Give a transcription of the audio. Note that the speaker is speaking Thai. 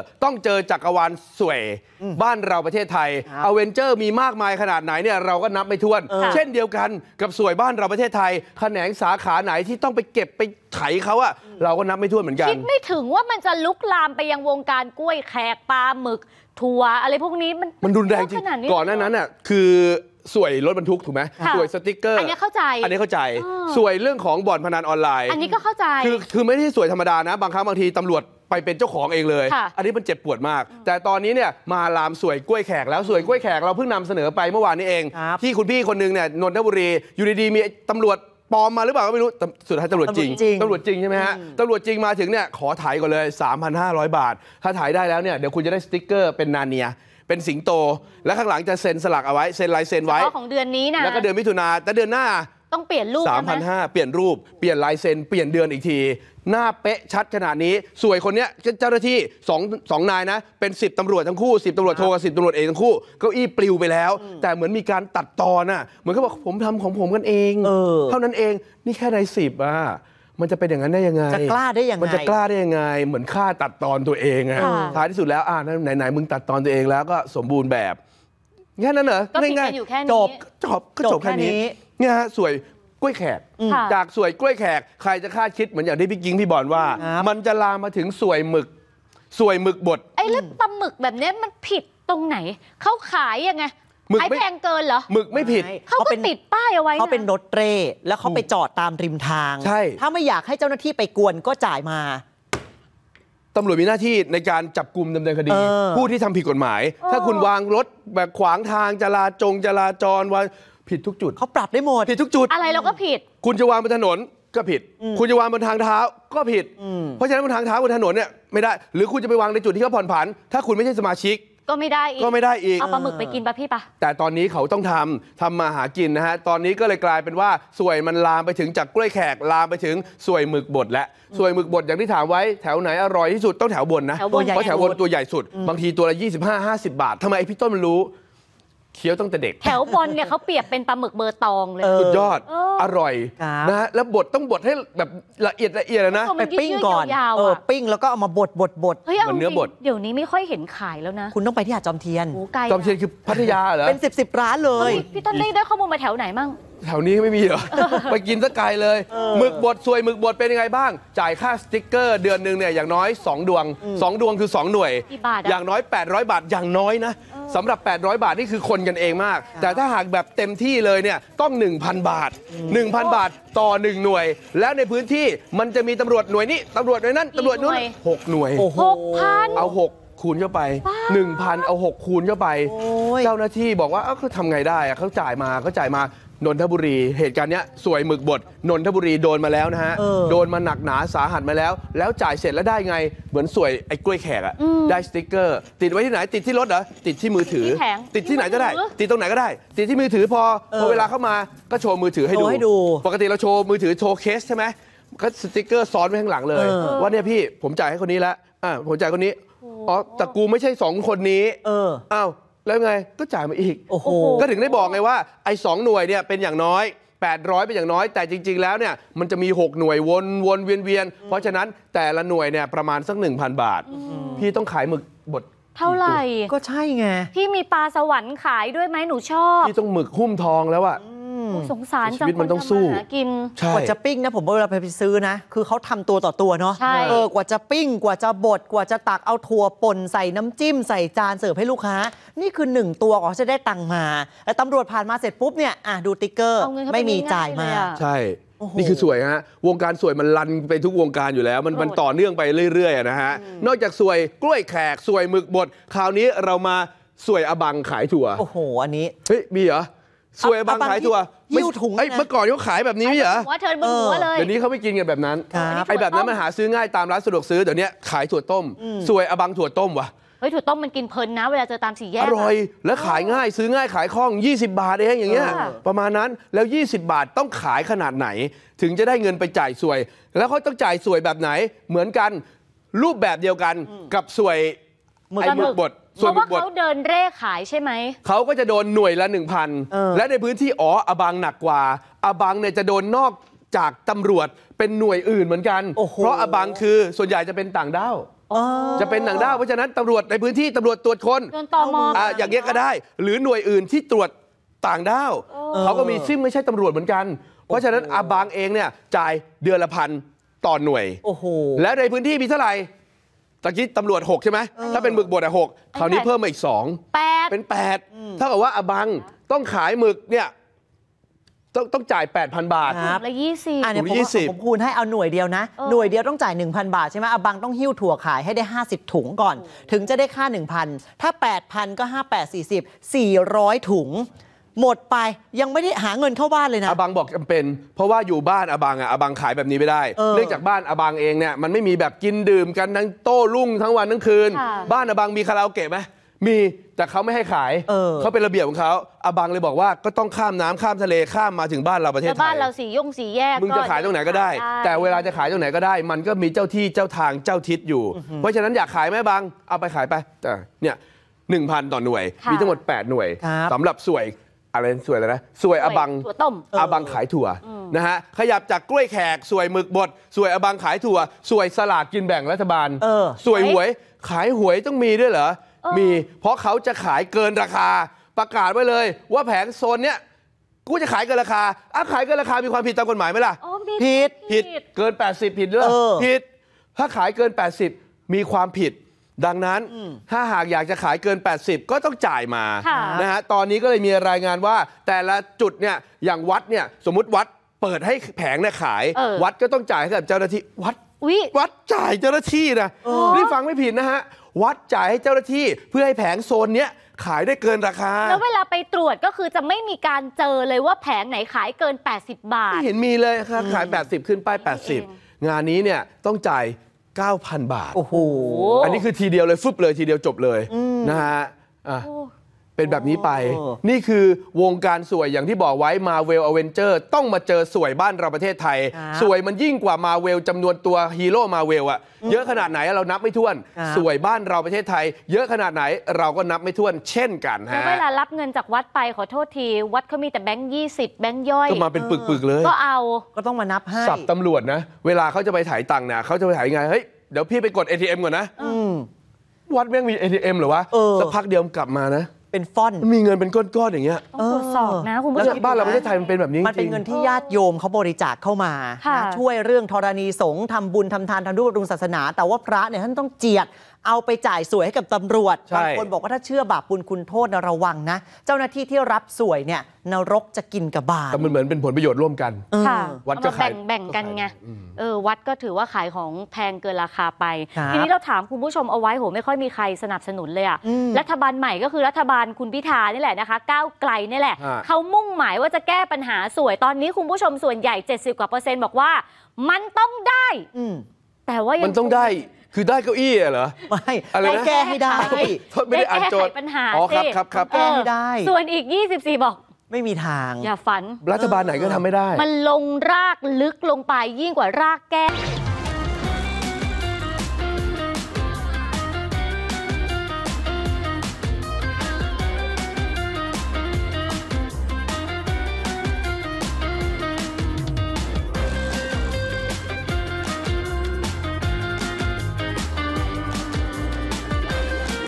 ์ต้องเจอจักรวาลสวยบ้านเราประเทศไทยอเวนเจอร์ มีมากมายขนาดไหนเนี่ยเราก็นับไม่ถ้วน เช่นเดียวกันกับสวยบ้านเราประเทศไทยแขนงสาขาไหนที่ต้องไปเก็บไปไถเขาอะเราก็นับไม่ถ้วนเหมือนกันคิดไม่ถึงว่ามันจะลุกลามไปยังวงการกล้วยแขกปลาหมึกถั่วอะไรพวกนี้มันมันรุนแรงจริงก่อนหน้านั้นอ่ะคือสวยรถบรรทุกถูกไหมสวยสติกเกอร์อันนี้เข้าใจ อันนี้เข้าใจสวยเรื่องของบ่อนพนันออนไลน์ อันนี้ก็เข้าใจคือคือไม่ได้สวยธรรมดานะบางครั้งบางทีตำรวจไปเป็นเจ้าของเองเลย อันนี้มันเจ็บปวดมาก แต่ตอนนี้เนี่ยมาลามสวยกล้วยแขก แล้วสวยกล้วยแขกเราเพิ่งนำเสนอไปเมื่อวานนี้เอง ที่คุณพี่คนนึงเนี่ยนนทบุรีอยู่ดีๆมีตำรวจปลอมมาหรือเปล่าก็ไม่รู้สุดท้ายตำรวจจริงตำรวจจริงใช่ไหมฮะตำรวจจริงมาถึงเนี่ยขอถ่ายก่อนเลย 3,500 บาท ถ้าถ่ายได้แล้วเนี่ยเดี๋ยวคุณจะได้สติ๊กเกอร์เป็นนาเนียเป็นสิงโต และข้างหลังจะเซ็นสลักเอาไว้เซ็นลายเซ็นไว้ของเดือนนี้นะแล้วก็เดือนมิถุนาแต่เดือนหน้า้องเปลี่ยนรูปนห้าเปลี่ยนรูป เปลี่ยนลายเซ็นเปลี่ยนเดือนอีกที หน้าเป๊ะชัดขนาดนี้ สวยคนเนี้ยเจ้าหน้าที่สองสองนายนะเป็นสิบตำรวจทั้งคู่สิบตำรวจโทกับสิบตำรวจเอกทั้งคู่เก้าอี้ปลิวไปแล้ว แต่เหมือนมีการตัดตอนอ่ะเหมือนเขาบอกผมทำของผมกันเอง เท่านั้นเองนี่แค่ในสิบอ่ะมันจะเป็นอย่างนั้นได้ยังไงจะกล้าได้ยังไงมันจะกล้าได้ยังไง เหมือนฆ่าตัดตอนตัวเองอะท้ายที่สุดแล้วอ่าไหนไหนมึงตัดตอนตัวเองแล้วก็สมบูรณ์แบบแค่นั้นเหรอง่ายๆจบจบก็จบแค่นี้เนี่ยฮะสวยกล้วยแขกจากสวยกล้วยแขกใครจะคาดคิดเหมือนอย่างที่พี่กิ้งพี่บอลว่า มันจะลามมาถึงสวยหมึก สวยหมึกบดไอ้เรื่องปลาหมึกแบบนี้มันผิดตรงไหนเขาขายยังไงหมึกขายไม่แพงเกินเหรอหมึกไม่ผิดเขาก็ป็นติดป้ายเอาไว้เขาเป็นรถเร่แล้วเขาไปจอดตามริมทางใช่ถ้าไม่อยากให้เจ้าหน้าที่ไปกวนก็จ่ายมาตำรวจมีหน้าที่ในการจับกลุ่มดำเนินคดี ผู้ที่ทำผิดกฎหมาย ถ้าคุณวางรถแบบขวางทางจราจงจราจรวางผิดทุกจุดเขาปรับได้หมดผิดทุกจุดอะไรเราก็ผิด คุณจะวางบนถนนก็ผิด คุณจะวางบนทางเท้าก็ผิด เพราะฉะนั้นบนทางเท้าบนถนนเนี่ยไม่ได้หรือคุณจะไปวางในจุดที่เขาผ่อนผันถ้าคุณไม่ใช่สมาชิก ก็ไม่ได้ อีกก็ไม่ได้อีกเอาปลาหมึกไปกินปะพี่ปะแต่ตอนนี้เขาต้องทำทำมาหากินนะฮะตอนนี้ก็เลยกลายเป็นว่าสวยมันลามไปถึงจากกล้วยแขกลามไปถึงสวยหมึกบดและสวยหมึกบดอย่างที่ถามไว้แถวไหนอร่อยที่สุดต้องแถวบนนะเพราะแถวบนตัวใหญ่สุด บางทีตัวละ25 50 บาททำไมไอพี่ต้นมันรู้เคี้ยวตั้งแต่เด็กแถวบอลเนี่ยเขาเปรียบเป็นปลาหมึกเบอร์ตองเลยสุดยอดอร่อยนะแล้วบดต้องบดให้แบบละเอียดละเอียดนะไปปิ้งก่อนยาวเออปิ้งแล้วก็เอามาบดบดบดเหมือนเนื้อบดเดี๋ยวนี้ไม่ค่อยเห็นขายแล้วนะ คุณต้องไปที่หาดจอมเทียนจอมเทียนคือพัทยาเหรอเป็นสิบสิบร้านเลย พี่ต้นได้ได้ข้อมูลมาแถวไหนมั่งแถวนี้ไม่มีเหรอ ไปกินสักไกลเลย หมึกบดซวยหมึกบดเป็นยังไงบ้าง จ่ายค่าสติ๊กเกอร์เดือนหนึ่งเนี่ยอย่างน้อย 2 ดวง 2 ดวงคือ 2 หน่วย่าออย่างน้อย 800 บาท อย่างน้อยนะสำหรับ 800 บาทนี่คือคนกันเองมาก แต่ถ้าหากแบบเต็มที่เลยเนี่ยต้อง 1,000 บาท 1,000 บาทต่อ 1 หน่วย แล้วในพื้นที่มันจะมีตำรวจหน่วยนี้ตำรวจหน่วยนั้นตำรวจนู้นหหกหน่วยหกพันเอา 6 คูณเข้าไป1,000เอา 6 คูณเข้าไป เจ้าหน้าที่บอกว่าเขาทำไงได้เขาจ่ายมาเขาจ่ายมานนทบุรีเหตุการณ์เนี้ยสวยหมึกบดนนทบุรีโดนมาแล้วนะฮะออโดนมา หนักหนาสาหัสมาแล้ว แล้วจ่ายเสร็จแล้วได้ไงเหมือนสวยไอ้กล้วยแขกอะได้สติกเกอร์ ติดไว้ที่ไหน ติดที่รถเหรอติดที่มือถือ ติดที่ไหนก็ได้ ติดตรงไหนก็ได้ ติดที่มือถือพอพอเวลาเข้ามาก็โชว์มือถือให้ดู ปกติเราโชว์มือถือโชว์เคสใช่ไหมก็สติกเกอร์ซ้อนไว้ข้างหลังเลย ว่าเนี่ยพี่ผมจ่ายให้คนนี้แล้วอ่าผมจ่ายคนนี้อ๋อแต่กูไม่ใช่สองคนนี้เอออ้าวแล้วไงก็จ่ายมาอีกโอ้โหก็ถึงได้บอกไงว่าไอ้สองหน่วยเนี่ย เป็นอย่างน้อย 800 เป็นอย่างน้อย แต่จริง ๆ แล้วเนี่ย มันจะมี 6 หน่วยวนวนเวียนเวียนเพราะฉะนั้นแต่ละหน่วยเนี่ย ประมาณสัก 1,000 บาท พี่ต้องขายหมึกบดเท่าไหร่ก็ใช่ไง พี่มีปลาสวรรค์ขายด้วยไหมหนูชอบ พี่ต้องหมึกหุ้มทองแล้วอะสงสารจังชีวิตมันต้องสู้กินกว่าจะปิ้งนะ ผมเวลาไปซื้อนะ คือเขาทำตัวต่อตัวเนาะเออกว่าจะปิ้งกว่าจะบดกว่าจะตักเอาถั่วป่นใส่น้ำจิ้มใส่จานเสิร์ฟให้ลูกค้า นี่คือหนึ่งตัวก็จะได้ตังมาแต่ตตำรวจผ่านมาเสร็จปุ๊บเนี่ยอ่ะดูติ๊กเกอร์ไม่มีจ่ายมา ใช่ นี่คือสวยฮะวงการสวยมันลันไปทุกวงการอยู่แล้ว มันมันต่อเนื่องไปเรื่อยๆนะฮะนอกจากสวยกล้วยแขกสวยหมึกบด คราวนี้เรามาสวยอบังขายถั่วโอ้โหอันนี้เฮ้ยมีเหรอสวยบางขายถั่วไม่วถุงไอ้ยเมื่อก่อนเขาขายแบบนี้เหรอว่าเธอบนหัวเลยเดี๋ยวนี้เขาไม่กินกันแบบนั้นไอ้แบบนั้นมันหาซื้อง่ายตามร้านสะดวกซื้อเดี๋ยวนี้ขายถั่วต้ม สวยอบังถั่วต้มวะเฮ้ยถั่วต้ม มันกินเพลินนะ เวลาเจอตามสี่แยกอร่อยและขายง่ายซื้อง่ายขายคล่อง 20 บาทเองอย่างเงี้ยประมาณนั้นแล้ว 20 บาทต้องขายขนาดไหน ถึงจะได้เงินไปจ่ายสวย แล้วเขาต้องจ่ายสวยแบบไหนเหมือนกันรูปแบบเดียวกันกับสวยหมไอ้หมึกบดส่วนหมึกบดเขาเดินเร่ขายใช่ไหมเขาก็จะโดนหน่วยละนึ่1,000และในพื้นที่อ๋ออบังหนักกว่า อบังเนี่ยจะโดนนอกจากตำรวจเป็นหน่วยอื่นเหมือนกัน เพราะอบังคือส่วนใหญ่จะเป็นต่างด้าวจะเป็นต่างด้าว เพราะฉะนั้นตำรวจในพื้นที่ตำรวจตรวจคนตมออย่างเงี้ยก็ได้หรือหน่วยอื่นที่ตรวจต่างด้าวเขาก็มีซึ่งไม่ใช่ตำรวจเหมือนกัน เพราะฉะนั้นอบังเองเนี่ยจ่ายเดือนละพันต่อหน่วยโอ้โหและในพื้นที่มีเท่าไหร่ตะกี้ตำรวจ 6 ใช่ไหมถ้าเป็นหมึกบดอ่ะหกคราวนี้เพิ่มมาอีก2เป็น 8 เท่ากับว่าอบังต้องขายหมึกเนี่ยต้องต้องจ่าย 8,000 บาทครับละยี่สิบอันนี้ผมผมคูณให้เอาหน่วยเดียวนะ หน่วยเดียวต้องจ่าย 1,000 บาทใช่ไหมอาบังต้องหิ้วถั่วขายให้ได้ 50 ถุงก่อน ถึงจะได้ค่า 1,000 ถ้า 8,000 ก็ 5840 400 ถุงหมดไปยังไม่ได้หาเงินเข้าบ้านเลยนะอาบังบอกจำเป็นเพราะว่าอยู่บ้านอาบังอ่ะอาบังขายแบบนี้ไม่ได้เนื่องจากบ้านอาบังเองเนี่ยมันไม่มีแบบกินดื่มกันทั้งโต้รุ่งทั้งวันทั้งคืน บ้านอาบังมีคาราโอเกะไหมมีแต่เขาไม่ให้ขายเออเป็นระเบียบของเขาอาบังเลยบอกว่าก็ต้องข้ามน้ำข้ามทะเลข้ามมาถึงบ้านเราประเทศไทยบ้านเราสียุ่งสีแยกมึงจะขายตรงไหนก็ได้แต่เวลาจะขายตรงไหนก็ได้ มันก็มีเจ้าที่เจ้าทางเจ้าทิศอยู่ เพราะฉะนั้นอยากขายไหมบังเอาไปขายไปแต่เนี่ยหนึ่งพันต่อหน่วย มีทั้งหมด 8 หน่วย สำสำหรับสวยะไรสวยแล้วนะสวยอบังถั่วต้มอบังขายถั่วนะฮะขยับจากกล้วยแขกสวยหมึกบด สวยอบังขายถั่ว สวยสลากกินแบ่งรัฐบาลสวยหวย ขายหวยต้องมีด้วยเหรอมีเพราะเขาจะขายเกินราคา ประกาศไว้เลย ว่าแผงโซนเนี้ยกูจะขายเกินราคาอ่ะขายเกินราคามีความผิดตามกฎหมายไหมล่ะผิดผิดเกิน 80ผิดหรือผิด ถ้าขายเกิน 80 มีความผิดดังนั้นถ้าหากอยากจะขายเกิน 80 ก็ต้องจ่ายมา นะฮะ ตอนนี้ก็เลยมีรายงานว่าแต่ละจุดเนี่ยอย่างวัดเนี่ยสมมติวัดเปิดให้แผงเนี่ยขาย วัดก็ต้องจ่ายให้กับเจ้าหน้าที่วัดวัดจ่ายเจ้าหน้าที่นะนี่ฟังไม่ผิดนะฮะวัดจ่ายให้เจ้าหน้าที่เพื่อให้แผงโซนเนี้ยขายได้เกินราคา แล้วเวลาไปตรวจก็คือจะไม่มีการเจอเลยว่าแผงไหนขายเกิน 80 บาทเห็นมีเลยคับขาย 80 ขึ้นไป80 งานนี้เนี่ยต้องจ่าย9,000 บาทโอ้โหอันนี้คือทีเดียวเลยฟึบเลย ทีเดียวจบเลยนะฮะะเป็นแบบนี้ไปนี่คือวงการสวยอย่างที่บอกไว้มาเวลอเวนเจอร์ต้องมาเจอสวยบ้านเราประเทศไทย สวยมันยิ่งกว่ามาเวลจำนวนตัวฮีโร่มาเวลอะเยอะขนาดไหนเรานับไม่ถ้วน สวยบ้านเราประเทศไทย เยอะขนาดไหนเราก็นับไม่ถ้วนเช่นกันฮะเวลารับเงินจากวัดไปขอโทษที วัดเขามีแต่แบงค์ยี่สิบแบงค์ย่อย ก็มาเป็นปึกๆเลย ก็เอาก็ต้องมานับให้สับตำรวจนะ เวลาเขาจะไปถ่ายตังค์นะเขาจะไปถ่ายไงเฮ้ยเดี๋ยวพี่ไปกด ATM ก่อนนะวัดแม่งมี ATM หรอวะสักพักเดียวกลับมานะ็นฟ่อนมีเงินเป็นก้อนๆ อย่างเงี้ยต้องรวจสอบนะ คุณผู้ชม บ้านเราประเทศไทย มันเป็นแบบนี้มันเป็นเงินที่ญาติโยมเขาบริจาคเข้ามา ช่วยเรื่องธรณีสงฆ์ทำบุญทำทานทำด้วยบำรุงศาสนา แต่ว่าพระเนี่ยท่านต้องเจียด เอาไปจ่ายสวยให้กับตำรวจบางคนบอกว่าถ้าเชื่อบาปบุญคุณโทษนะระวังนะเจ้าหน้าที่ที่รับสวยเนี่ยนรกจะกินกับบาปแต่มันเหมือนเป็นผลประโยชน์ร่วมกันวัดก็ขายแบ่งกันไงเออวัดก็ถือว่าขายของแพงเกินราคาไป ทีนี้เราถามคุณผู้ชมเอาไว้โหไม่ค่อยมีใครสนับสนุนเลยอะรัฐบาลใหม่ก็คือรัฐบาลนคุณพิธานี่แหละนะคะก้าวไกลนี่แหละ เขามุ่งหมายว่าจะแก้ปัญหาสวยตอนนี้คุณผู้ชมส่วนใหญ่ 70กว่าเปอร์เซ็นต์บอกว่า มันต้องได้ แต่ว่ามันต้องได้คือได้เก้าอี้เหรอ ไม่อะไรนะแก้ให้ได้ไม่ได้อ่านโจทย์ปัญหาอ๋อครับครับครับแก้ไม่ได้ส่วนอีก 24 บอก ไม่มีทาง อย่าฝันรัฐบาลไหนก็ทำไม่ได้ มันลงรากลึกลงไปยิ่งกว่ารากแก้